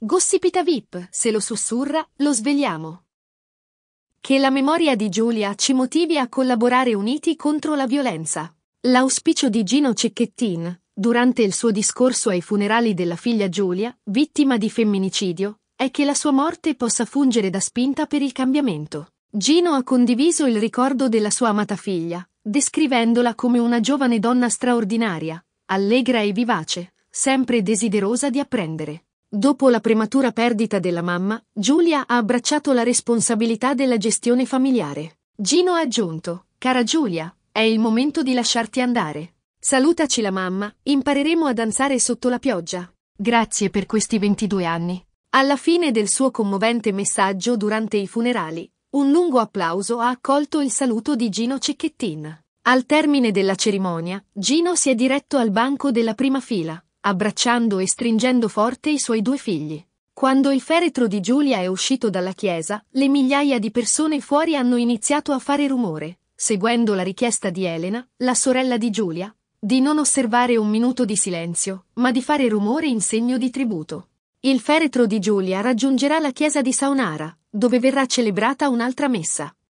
Gossipita VIP, se lo sussurra, lo svegliamo. Che la memoria di Giulia ci motivi a collaborare uniti contro la violenza. L'auspicio di Gino Cecchettin, durante il suo discorso ai funerali della figlia Giulia, vittima di femminicidio, è che la sua morte possa fungere da spinta per il cambiamento. Gino ha condiviso il ricordo della sua amata figlia, descrivendola come una giovane donna straordinaria, allegra e vivace, sempre desiderosa di apprendere. Dopo la prematura perdita della mamma, Giulia ha abbracciato la responsabilità della gestione familiare. Gino ha aggiunto, cara Giulia, è il momento di lasciarti andare. Salutaci la mamma, impareremo a danzare sotto la pioggia. Grazie per questi 22 anni. Alla fine del suo commovente messaggio durante i funerali, un lungo applauso ha accolto il saluto di Gino Cecchettin. Al termine della cerimonia, Gino si è diretto al banco della prima fila, abbracciando e stringendo forte i suoi due figli. Quando il feretro di Giulia è uscito dalla chiesa, le migliaia di persone fuori hanno iniziato a fare rumore, seguendo la richiesta di Elena, la sorella di Giulia, di non osservare un minuto di silenzio, ma di fare rumore in segno di tributo. Il feretro di Giulia raggiungerà la chiesa di Saunara, dove verrà celebrata un'altra messa.